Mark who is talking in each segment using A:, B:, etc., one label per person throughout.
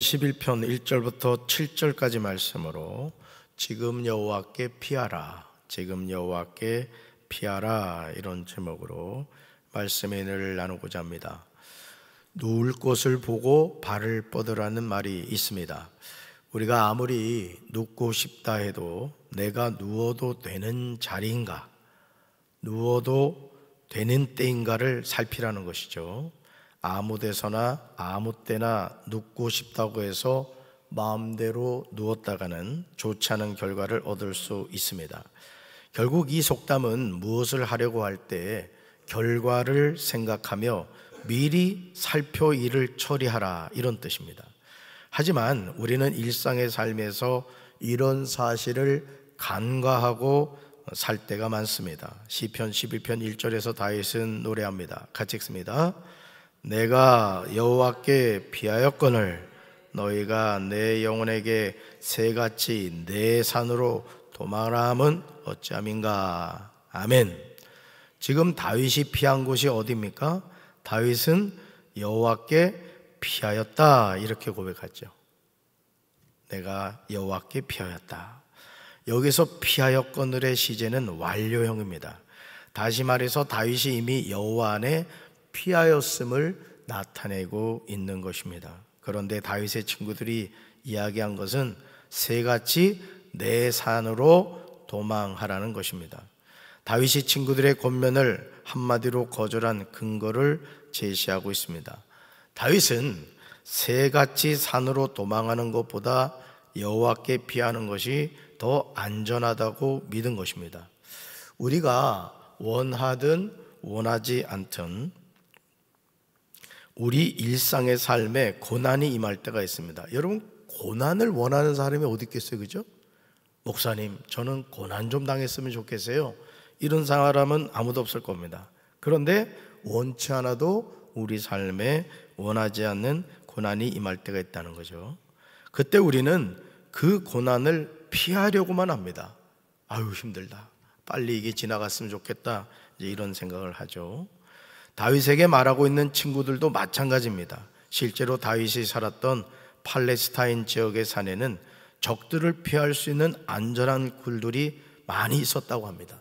A: 11편 1절부터 7절까지 말씀으로 지금 여호와께 피하라 지금 여호와께 피하라 이런 제목으로 말씀의 은혜를 나누고자 합니다 누울 곳을 보고 발을 뻗으라는 말이 있습니다 우리가 아무리 눕고 싶다 해도 내가 누워도 되는 자리인가 누워도 되는 때인가를 살피라는 것이죠 아무 데서나 아무 때나 눕고 싶다고 해서 마음대로 누웠다가는 좋지 않은 결과를 얻을 수 있습니다. 결국 이 속담은 무엇을 하려고 할 때 결과를 생각하며 미리 살펴 일을 처리하라 이런 뜻입니다. 하지만 우리는 일상의 삶에서 이런 사실을 간과하고 살 때가 많습니다. 시편 11편 1절에서 다윗은 노래합니다. 같이 읽습니다. 내가 여호와께 피하였거늘 너희가 내 영혼에게 새같이 내 산으로 도망하라 함은 어찌함인가 아멘 지금 다윗이 피한 곳이 어디입니까? 다윗은 여호와께 피하였다 이렇게 고백하죠 내가 여호와께 피하였다 여기서 피하였거늘의 시제는 완료형입니다 다시 말해서 다윗이 이미 여호와 안에 피하였음을 나타내고 있는 것입니다. 그런데 다윗의 친구들이 이야기한 것은 새같이 내 산으로 도망하라는 것입니다. 다윗이 친구들의 권면을 한마디로 거절한 근거를 제시하고 있습니다. 다윗은 새같이 산으로 도망하는 것보다 여호와께 피하는 것이 더 안전하다고 믿은 것입니다. 우리가 원하든 원하지 않든 우리 일상의 삶에 고난이 임할 때가 있습니다. 여러분 고난을 원하는 사람이 어디 있겠어요, 그죠? 목사님, 저는 고난 좀 당했으면 좋겠어요. 이런 사람은 아무도 없을 겁니다. 그런데 원치 않아도 우리 삶에 원하지 않는 고난이 임할 때가 있다는 거죠. 그때 우리는 그 고난을 피하려고만 합니다. 아유 힘들다. 빨리 이게 지나갔으면 좋겠다. 이제 이런 생각을 하죠. 다윗에게 말하고 있는 친구들도 마찬가지입니다. 실제로 다윗이 살았던 팔레스타인 지역의 산에는 적들을 피할 수 있는 안전한 굴들이 많이 있었다고 합니다.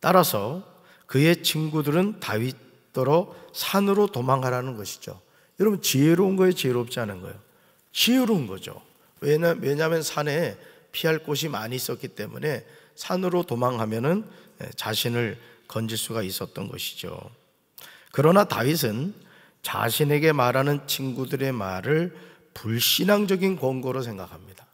A: 따라서 그의 친구들은 다윗더러 산으로 도망가라는 것이죠. 여러분 지혜로운 거예요, 지혜롭지 않은 거예요. 지혜로운 거죠. 왜냐, 하면 산에 피할 곳이 많이 있었기 때문에 산으로 도망하면 예, 자신을 건질 수가 있었던 것이죠. 그러나 다윗은 자신에게 말하는 친구들의 말을 불신앙적인 권고로 생각합니다.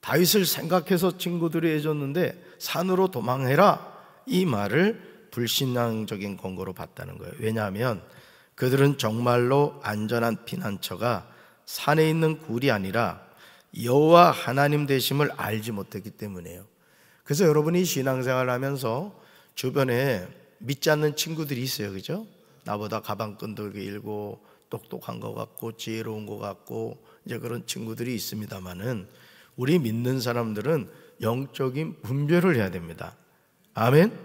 A: 다윗을 생각해서 친구들이 해줬는데 산으로 도망해라 이 말을 불신앙적인 권고로 봤다는 거예요. 왜냐하면 그들은 정말로 안전한 피난처가 산에 있는 굴이 아니라 여호와 하나님 되심을 알지 못했기 때문에요. 그래서 여러분이 신앙생활 하면서 주변에 믿지 않는 친구들이 있어요. 그죠? 나보다 가방 끈들게 고 똑똑한 것 같고 지혜로운 것 같고 이제 그런 친구들이 있습니다만은 우리 믿는 사람들은 영적인 분별을 해야 됩니다. 아멘.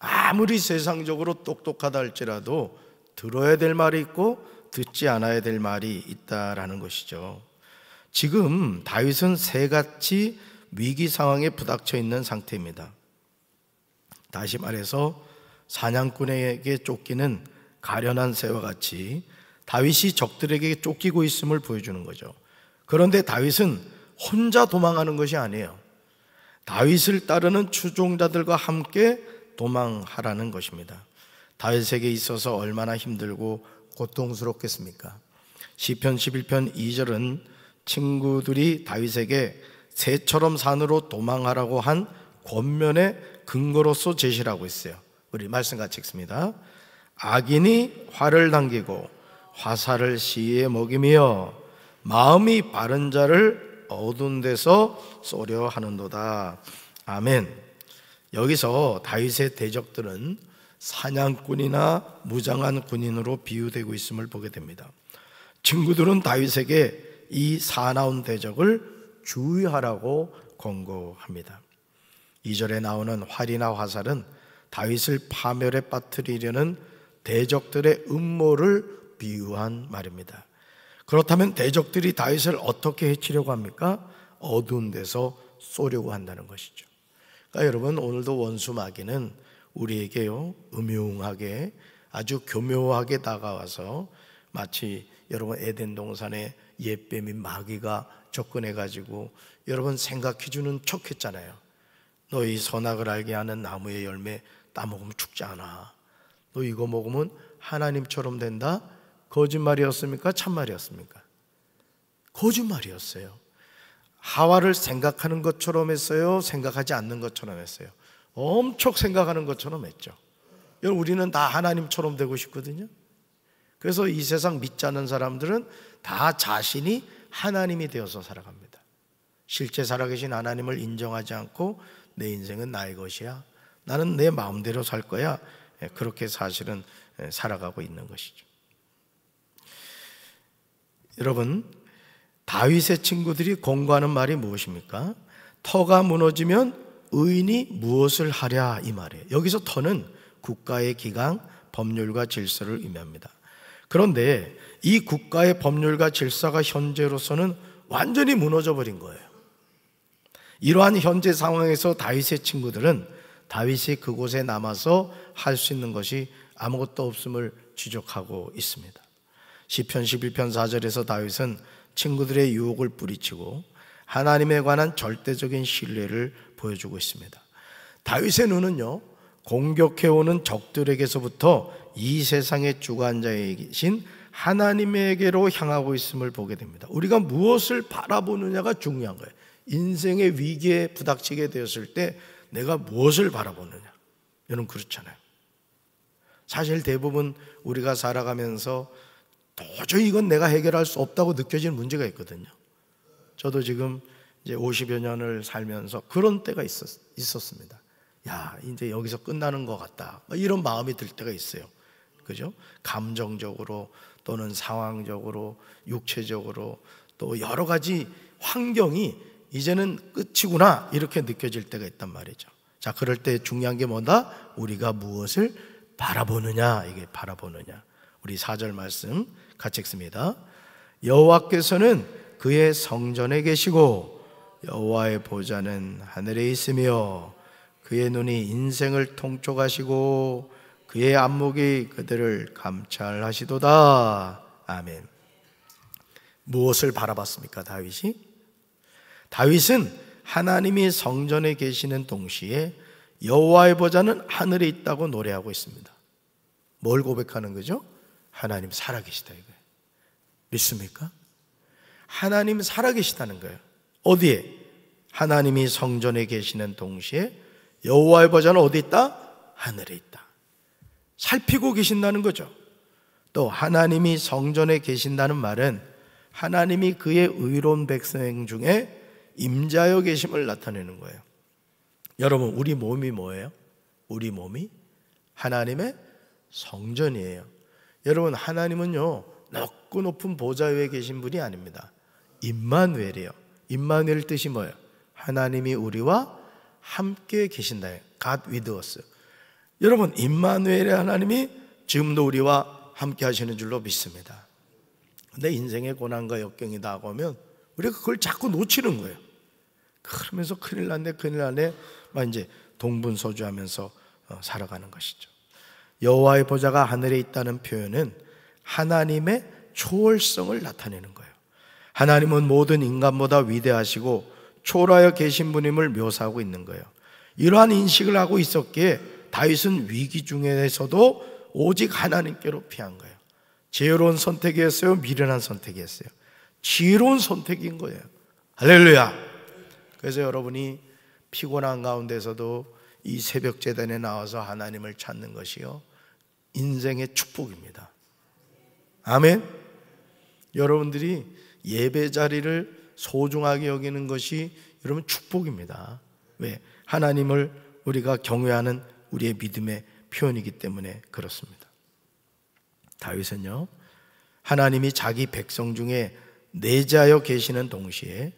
A: 아무리 세상적으로 똑똑하다 할지라도 들어야 될 말이 있고 듣지 않아야 될 말이 있다라는 것이죠. 지금 다윗은 새같이 위기 상황에 부닥쳐 있는 상태입니다. 다시 말해서 사냥꾼에게 쫓기는 가련한 새와 같이 다윗이 적들에게 쫓기고 있음을 보여주는 거죠. 그런데 다윗은 혼자 도망하는 것이 아니에요. 다윗을 따르는 추종자들과 함께 도망하라는 것입니다. 다윗에게 있어서 얼마나 힘들고 고통스럽겠습니까? 시편 11편 2절은 친구들이 다윗에게 새처럼 산으로 도망하라고 한 권면의 근거로서 제시하고 있어요. 우리 말씀 같이 읽습니다. 악인이 활을 당기고 화살을 시에 먹이며 마음이 바른 자를 어두운 데서 쏘려 하는도다. 아멘. 여기서 다윗의 대적들은 사냥꾼이나 무장한 군인으로 비유되고 있음을 보게 됩니다. 친구들은 다윗에게 이 사나운 대적을 주의하라고 권고합니다. 2절에 나오는 활이나 화살은 다윗을 파멸에 빠뜨리려는 대적들의 음모를 비유한 말입니다. 그렇다면 대적들이 다윗을 어떻게 해치려고 합니까? 어두운 데서 쏘려고 한다는 것이죠. 그러니까 여러분 오늘도 원수 마귀는 우리에게요 음흉하게 아주 교묘하게 다가와서 마치 여러분 에덴 동산에 옛뱀인 마귀가 접근해 가지고 여러분 생각해 주는 척했잖아요. 너희 선악을 알게 하는 나무의 열매 따먹으면 죽지 않아. 너 이거 먹으면 하나님처럼 된다. 거짓말이었습니까? 참말이었습니까? 거짓말이었어요. 하와를 생각하는 것처럼 했어요. 생각하지 않는 것처럼 했어요. 엄청 생각하는 것처럼 했죠. 우리는 다 하나님처럼 되고 싶거든요. 그래서 이 세상 믿지 않는 사람들은 다 자신이 하나님이 되어서 살아갑니다. 실제 살아계신 하나님을 인정하지 않고 내 인생은 나의 것이야. 나는 내 마음대로 살 거야. 예, 그렇게 사실은 예, 살아가고 있는 것이죠. 여러분, 다윗의 친구들이 공부하는 말이 무엇입니까? 터가 무너지면 의인이 무엇을 하랴 이 말이에요. 여기서 터는 국가의 기강, 법률과 질서를 의미합니다. 그런데 이 국가의 법률과 질서가 현재로서는 완전히 무너져 버린 거예요. 이러한 현재 상황에서 다윗의 친구들은 다윗이 그곳에 남아서 할 수 있는 것이 아무것도 없음을 지적하고 있습니다. 시편 11편 4절에서 다윗은 친구들의 유혹을 뿌리치고 하나님에 관한 절대적인 신뢰를 보여주고 있습니다. 다윗의 눈은요. 공격해오는 적들에게서부터 이 세상의 주관자이신 하나님에게로 향하고 있음을 보게 됩니다. 우리가 무엇을 바라보느냐가 중요한 거예요. 인생의 위기에 부닥치게 되었을 때 내가 무엇을 바라보느냐. 여러분 그렇잖아요. 사실 대부분 우리가 살아가면서 도저히 이건 내가 해결할 수 없다고 느껴지는 문제가 있거든요. 저도 지금 이제 50여 년을 살면서 그런 때가 있었, 있었습니다. 야, 이제 여기서 끝나는 것 같다. 뭐 이런 마음이 들 때가 있어요. 그죠? 감정적으로 또는 상황적으로, 육체적으로 또 여러 가지 환경이 이제는 끝이구나 이렇게 느껴질 때가 있단 말이죠. 자, 그럴 때 중요한 게 뭐다? 우리가 무엇을 바라보느냐 이게 바라보느냐. 우리 4절 말씀 같이 읽습니다. 여호와께서는 그의 성전에 계시고 여호와의 보좌는 하늘에 있으며 그의 눈이 인생을 통촉하시고 그의 안목이 그들을 감찰하시도다. 아멘. 무엇을 바라봤습니까, 다윗이? 다윗은 하나님이 성전에 계시는 동시에 여호와의 보좌는 하늘에 있다고 노래하고 있습니다. 뭘 고백하는 거죠? 하나님 살아계시다 이거예요. 믿습니까? 하나님 살아계시다는 거예요. 어디에? 하나님이 성전에 계시는 동시에 여호와의 보좌는 어디 있다? 하늘에 있다. 살피고 계신다는 거죠. 또 하나님이 성전에 계신다는 말은 하나님이 그의 의로운 백성 중에 임자여 계심을 나타내는 거예요. 여러분, 우리 몸이 뭐예요? 우리 몸이 하나님의 성전이에요. 여러분, 하나님은요, 높고 높은 보좌 위에 계신 분이 아닙니다. 임마누이요임마누 뜻이 뭐예요? 하나님이 우리와 함께 계신다. God with us. 여러분, 임마누의 하나님이 지금도 우리와 함께 하시는 줄로 믿습니다. 근데 인생의 고난과 역경이 다가오면 우리가 그걸 자꾸 놓치는 거예요. 그러면서 큰일 났네, 큰일 났네. 막 이제 동분소주하면서 어, 살아가는 것이죠. 여호와의 보좌가 하늘에 있다는 표현은 하나님의 초월성을 나타내는 거예요. 하나님은 모든 인간보다 위대하시고 초월하여 계신 분임을 묘사하고 있는 거예요. 이러한 인식을 하고 있었기에 다윗은 위기 중에서도 오직 하나님께로 피한 거예요. 지혜로운 선택이었어요? 미련한 선택이었어요? 지혜로운 선택인 거예요. 할렐루야! 그래서 여러분이 피곤한 가운데서도 이 새벽 재단에 나와서 하나님을 찾는 것이요 인생의 축복입니다. 아멘. 여러분들이 예배 자리를 소중하게 여기는 것이 여러분 축복입니다. 왜? 하나님을 우리가 경외하는 우리의 믿음의 표현이기 때문에 그렇습니다. 다윗은요. 하나님이 자기 백성 중에 내자여 계시는 동시에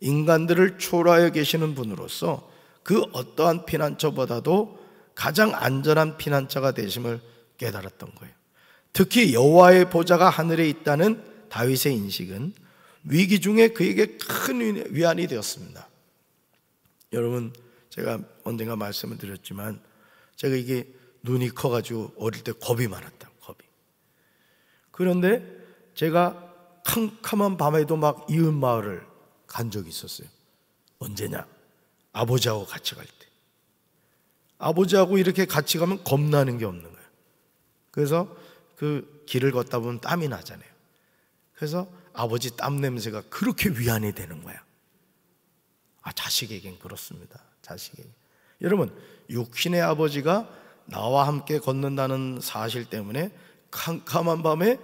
A: 인간들을 초라해 계시는 분으로서 그 어떠한 피난처보다도 가장 안전한 피난처가 되심을 깨달았던 거예요. 특히 여호와의 보좌가 하늘에 있다는 다윗의 인식은 위기 중에 그에게 큰 위안이 되었습니다. 여러분, 제가 언젠가 말씀을 드렸지만 제가 이게 눈이 커가지고 어릴 때 겁이 많았다, 겁이. 그런데 제가 캄캄한 밤에도 막 이웃 마을을 간 적이 있었어요. 언제냐? 아버지하고 같이 갈 때. 아버지하고 이렇게 같이 가면 겁나는 게 없는 거예요. 그래서 그 길을 걷다 보면 땀이 나잖아요. 그래서 아버지 땀 냄새가 그렇게 위안이 되는 거야. 아, 자식에겐 그렇습니다. 자식에게. 여러분, 육신의 아버지가 나와 함께 걷는다는 사실 때문에 캄캄한 밤에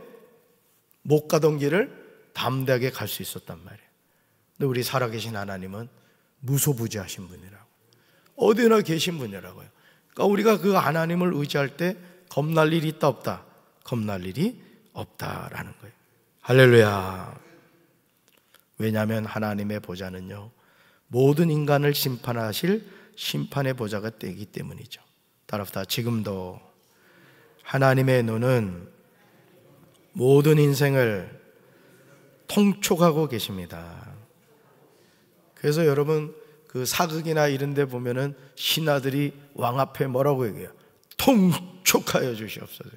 A: 못 가던 길을 담대하게 갈 수 있었단 말이에요. 근데 우리 살아계신 하나님은 무소부지하신 분이라고. 어디나 계신 분이라고요. 그러니까 우리가 그 하나님을 의지할 때 겁날 일이 있다 없다. 겁날 일이 없다라는 거예요. 할렐루야. 왜냐하면 하나님의 보좌는요. 모든 인간을 심판하실 심판의 보좌가 되기 때문이죠. 따라서 지금도 하나님의 눈은 모든 인생을 통촉하고 계십니다. 그래서 여러분 그 사극이나 이런 데 보면은 신하들이 왕 앞에 뭐라고 얘기해요? 통촉하여 주시옵소서.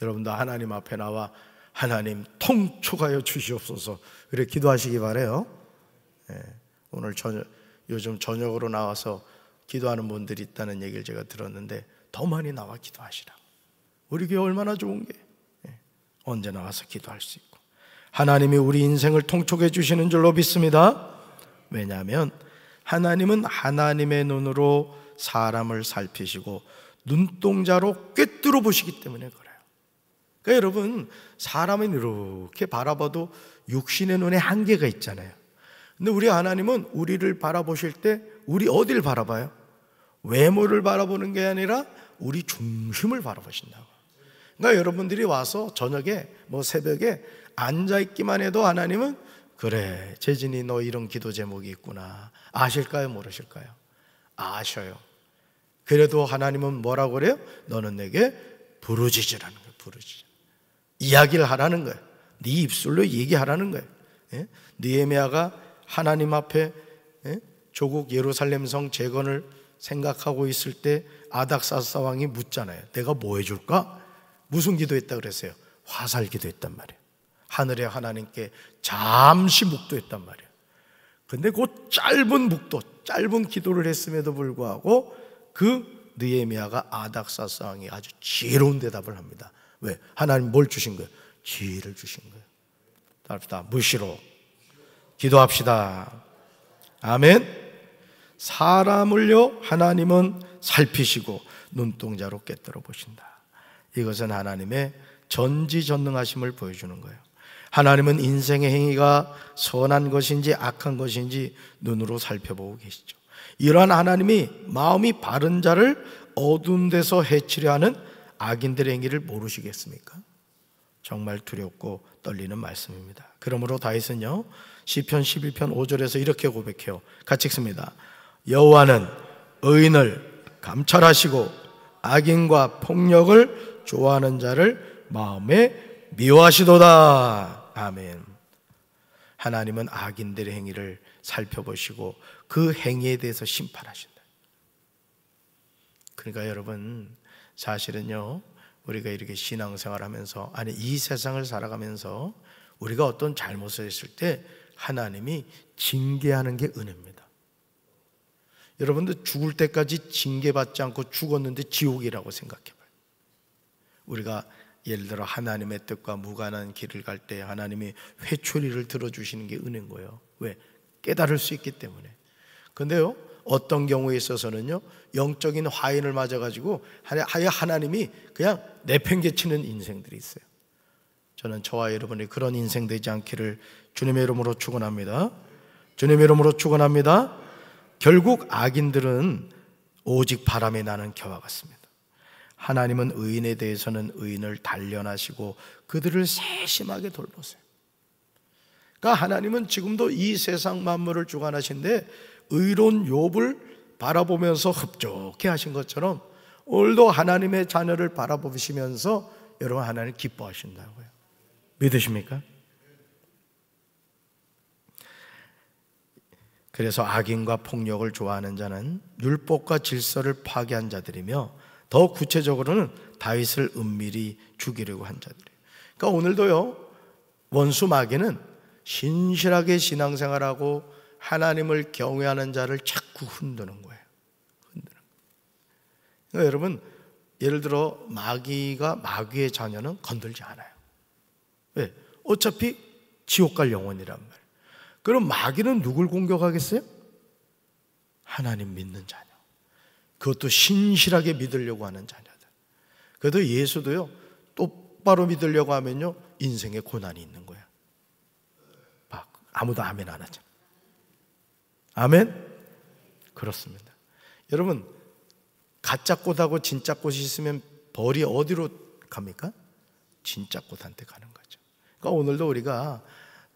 A: 여러분도 하나님 앞에 나와 하나님 통촉하여 주시옵소서. 그래 기도하시기 바래요. 예, 오늘 저녁 요즘 저녁으로 나와서 기도하는 분들이 있다는 얘기를 제가 들었는데 더 많이 나와 기도하시라. 우리 교회 얼마나 좋은 게 예, 언제 나와서 기도할 수 있고 하나님이 우리 인생을 통촉해 주시는 줄로 믿습니다. 왜냐하면 하나님은 하나님의 눈으로 사람을 살피시고 눈동자로 꿰뚫어 보시기 때문에 그래요. 그러니까 여러분, 사람은 이렇게 바라봐도 육신의 눈에 한계가 있잖아요. 근데 우리 하나님은 우리를 바라보실 때 우리 어딜 바라봐요? 외모를 바라보는 게 아니라 우리 중심을 바라보신다고. 그러니까 여러분들이 와서 저녁에 뭐 새벽에 앉아 있기만 해도 하나님은 그래, 재진이 너 이런 기도 제목이 있구나. 아실까요? 모르실까요? 아셔요. 그래도 하나님은 뭐라고 그래요? 너는 내게 부르짖으라는 거예요. 부르짖. 어 이야기를 하라는 거예요. 네 입술로 얘기하라는 거예요. 예? 느헤미야가 하나님 앞에 예? 조국 예루살렘 성 재건을 생각하고 있을 때 아닥사사 왕이 묻잖아요. 내가 뭐 해줄까? 무슨 기도했다 그랬어요? 화살 기도했단 말이에요. 하늘의 하나님께 잠시 묵도했단 말이에요. 근데 그 짧은 묵도, 짧은 기도를 했음에도 불구하고 그 느에미아가 아닥사상이 아주 지혜로운 대답을 합니다. 왜? 하나님 뭘 주신 거예요? 지혜를 주신 거예요. 따릅시다. 무시로 기도합시다. 아멘. 사람을요 하나님은 살피시고 눈동자로 깨뜨려 보신다. 이것은 하나님의 전지전능하심을 보여주는 거예요. 하나님은 인생의 행위가 선한 것인지 악한 것인지 눈으로 살펴보고 계시죠. 이러한 하나님이 마음이 바른 자를 어두운 데서 해치려 하는 악인들의 행위를 모르시겠습니까? 정말 두렵고 떨리는 말씀입니다. 그러므로 다윗은요. 시편 11편 5절에서 이렇게 고백해요. 같이 읽습니다. 여호와는 의인을 감찰하시고 악인과 폭력을 좋아하는 자를 마음에 미워하시도다. 아멘. 하나님은 악인들의 행위를 살펴보시고 그 행위에 대해서 심판하신다. 그러니까 여러분 사실은요 우리가 이렇게 신앙생활하면서 아니 이 세상을 살아가면서 우리가 어떤 잘못을 했을 때 하나님이 징계하는 게 은혜입니다. 여러분들 죽을 때까지 징계받지 않고 죽었는데 지옥이라고 생각해봐요. 우리가 예를 들어 하나님의 뜻과 무관한 길을 갈 때 하나님이 회초리를 들어주시는 게 은혜인 거예요. 왜? 깨달을 수 있기 때문에. 근데요, 어떤 경우에 있어서는요, 영적인 화인을 맞아가지고 하여 하나님이 그냥 내팽개치는 인생들이 있어요. 저는 저와 여러분이 그런 인생 되지 않기를 주님의 이름으로 축원합니다. 주님의 이름으로 축원합니다. 결국 악인들은 오직 바람에 나는 겨와 같습니다. 하나님은 의인에 대해서는 의인을 단련하시고 그들을 세심하게 돌보세요. 그러니까 하나님은 지금도 이 세상 만물을 주관하신데 의로운 욥을 바라보면서 흡족해 하신 것처럼 오늘도 하나님의 자녀를 바라보시면서 여러분 하나님 기뻐하신다고요. 믿으십니까? 그래서 악인과 폭력을 좋아하는 자는 율법과 질서를 파괴한 자들이며 더 구체적으로는 다윗을 은밀히 죽이려고 한 자들이에요. 그러니까 오늘도요. 원수 마귀는 신실하게 신앙생활하고 하나님을 경외하는 자를 자꾸 흔드는 거예요. 흔드는 그러니까 여러분 예를 들어 마귀가 마귀의 자녀는 건들지 않아요. 왜? 어차피 지옥 갈 영혼이란 말. 그럼 마귀는 누굴 공격하겠어요? 하나님 믿는 자녀. 그것도 신실하게 믿으려고 하는 자녀들. 그래도 예수도요, 똑바로 믿으려고 하면요, 인생에 고난이 있는 거야. 막, 아무도 아멘 안 하죠. 아멘? 그렇습니다. 여러분, 가짜 꽃하고 진짜 꽃이 있으면 벌이 어디로 갑니까? 진짜 꽃한테 가는 거죠. 그러니까 오늘도 우리가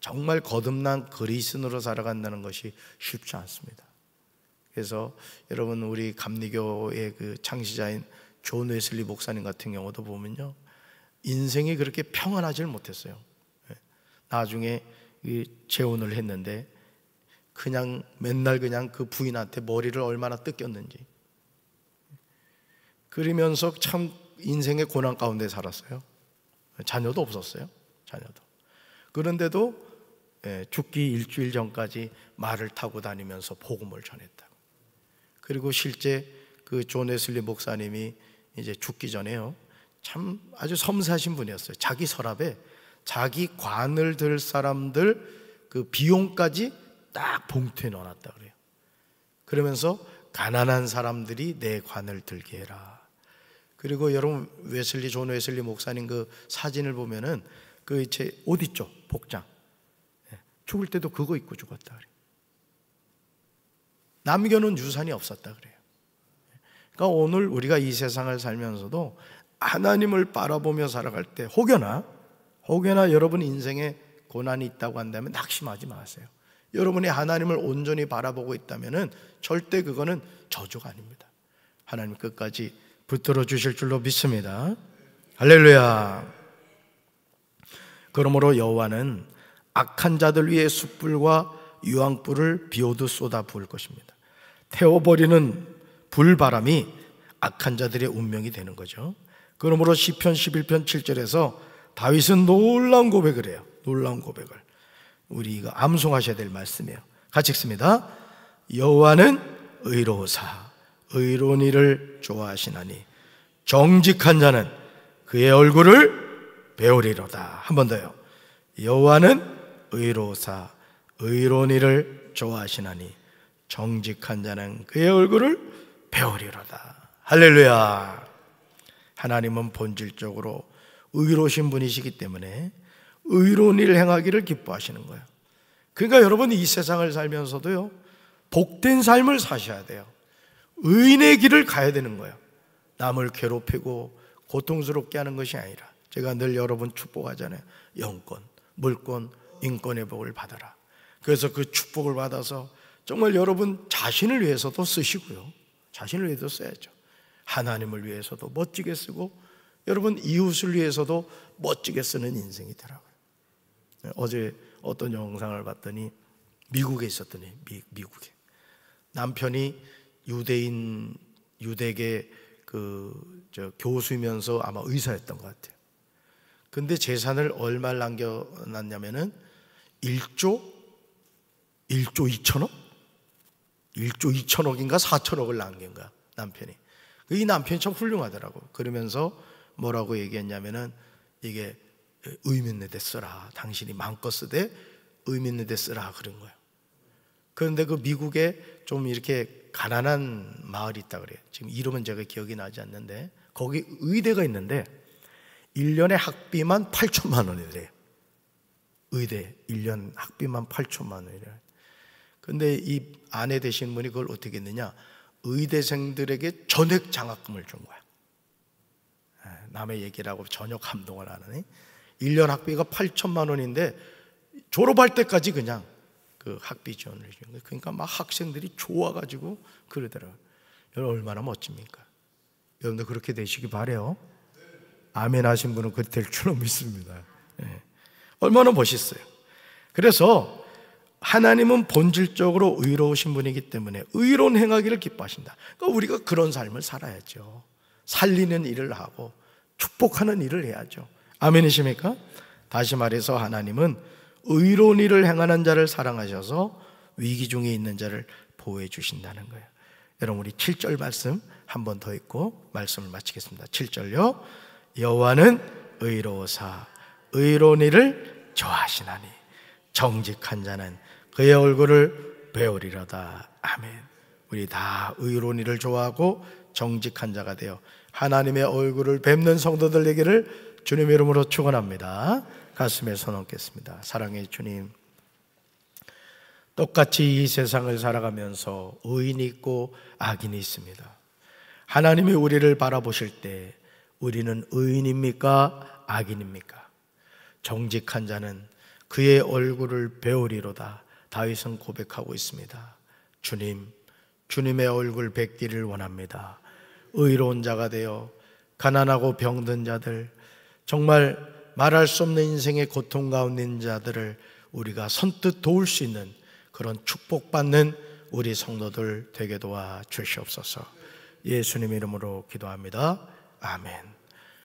A: 정말 거듭난 그리스인으로 살아간다는 것이 쉽지 않습니다. 그래서 여러분 우리 감리교의 그 창시자인 존 웨슬리 목사님 같은 경우도 보면요. 인생이 그렇게 평안하지를 못했어요. 예. 나중에 재혼을 했는데 그냥 맨날 그냥 그 부인한테 머리를 얼마나 뜯겼는지. 그러면서 참 인생의 고난 가운데 살았어요. 예, 자녀도 없었어요. 자녀도. 그런데도 예, 죽기 일주일 전까지 말을 타고 다니면서 복음을 전했다. 그리고 실제 그 존 웨슬리 목사님이 이제 죽기 전에요. 참 아주 섬세하신 분이었어요. 자기 서랍에 자기 관을 들 사람들 그 비용까지 딱 봉투에 넣어놨다 그래요. 그러면서 가난한 사람들이 내 관을 들게 해라. 그리고 여러분 웨슬리 존 웨슬리 목사님 그 사진을 보면은 그제옷 있죠 복장 예. 죽을 때도 그거 입고 죽었다 그래요. 남겨놓은 유산이 없었다 그래요. 그러니까 오늘 우리가 이 세상을 살면서도 하나님을 바라보며 살아갈 때 혹여나 혹여나 여러분 인생에 고난이 있다고 한다면 낙심하지 마세요. 여러분이 하나님을 온전히 바라보고 있다면은 절대 그거는 저주가 아닙니다. 하나님 끝까지 붙들어 주실 줄로 믿습니다. 할렐루야. 그러므로 여호와는 악한 자들 위에 숯불과 유황불을 비오듯 쏟아 부을 것입니다. 태워버리는 불바람이 악한 자들의 운명이 되는 거죠. 그러므로 시편 11편 7절에서 다윗은 놀라운 고백을 해요. 놀라운 고백을. 우리가 암송하셔야 될 말씀이에요. 같이 읽습니다. 여호와는 의로우사 의로운 일을 좋아하시나니 정직한 자는 그의 얼굴을 배우리로다. 한 번 더요. 여호와는 의로우사 의로운 일을 좋아하시나니 정직한 자는 그의 얼굴을 배우리로다. 할렐루야. 하나님은 본질적으로 의로우신 분이시기 때문에 의로운 일 행하기를 기뻐하시는 거예요. 그러니까 여러분 이 세상을 살면서도요. 복된 삶을 사셔야 돼요. 의인의 길을 가야 되는 거예요. 남을 괴롭히고 고통스럽게 하는 것이 아니라 제가 늘 여러분 축복하잖아요. 영권, 물권, 인권의 복을 받아라. 그래서 그 축복을 받아서 정말 여러분 자신을 위해서도 쓰시고요. 자신을 위해서도 써야죠. 하나님을 위해서도 멋지게 쓰고 여러분 이웃을 위해서도 멋지게 쓰는 인생이 되라고요. 네, 어제 어떤 영상을 봤더니 미국에 있었더니 미, 국에 남편이 유대인 유대계 그 저 교수이면서 아마 의사였던 것 같아요. 근데 재산을 얼마 남겨놨냐면은 1조 1조 2천억 1조 2천억인가 4천억을 남긴 거야, 남편이. 이 남편이 참 훌륭하더라고. 그러면서 뭐라고 얘기했냐면은 이게 의미 있는 데 쓰라. 당신이 마음껏 쓰되 의미 있는 데 쓰라. 그런 거예요. 그런데 그 미국에 좀 이렇게 가난한 마을이 있다 그래요. 지금 이름은 제가 기억이 나지 않는데 거기 의대가 있는데 1년에 학비만 8천만 원이래요. 의대 1년 학비만 8천만 원이래요. 근데 이 아내 되신 분이 그걸 어떻게 했느냐? 의대생들에게 전액 장학금을 준 거야. 아, 남의 얘기라고 전혀 감동을 안 하네. 1년 학비가 8천만 원인데 졸업할 때까지 그냥 그 학비 지원을 해 주는 거예요. 그러니까 막 학생들이 좋아가지고 그러더라고 여러분 얼마나 멋집니까? 여러분도 그렇게 되시기 바래요. 아멘 하신 분은 그될 줄로 믿습니다. 예. 얼마나 멋있어요. 그래서 하나님은 본질적으로 의로우신 분이기 때문에 의로운 행하기를 기뻐하신다. 그러니까 우리가 그런 삶을 살아야죠. 살리는 일을 하고 축복하는 일을 해야죠. 아멘이십니까? 다시 말해서 하나님은 의로운 일을 행하는 자를 사랑하셔서 위기 중에 있는 자를 보호해 주신다는 거예요. 여러분 우리 7절 말씀 한 번 더 읽고 말씀을 마치겠습니다. 7절요. 여호와는 의로우사 의로운 일을 좋아하시나니 정직한 자는 그의 얼굴을 배우리로다. 아멘. 우리 다 의로운 일을 좋아하고 정직한 자가 되어 하나님의 얼굴을 뵙는 성도들 되기를 주님 이름으로 축원합니다. 가슴에 손 얹겠습니다. 사랑의 주님. 똑같이 이 세상을 살아가면서 의인이 있고 악인이 있습니다. 하나님이 우리를 바라보실 때 우리는 의인입니까? 악인입니까? 정직한 자는 그의 얼굴을 배우리로다. 다윗은 고백하고 있습니다. 주님, 주님의 얼굴 뵙기를 원합니다. 의로운 자가 되어 가난하고 병든 자들, 정말 말할 수 없는 인생의 고통 가운데 있는 자들을 우리가 선뜻 도울 수 있는 그런 축복받는 우리 성도들 되게 도와 주시옵소서. 예수님 이름으로 기도합니다. 아멘.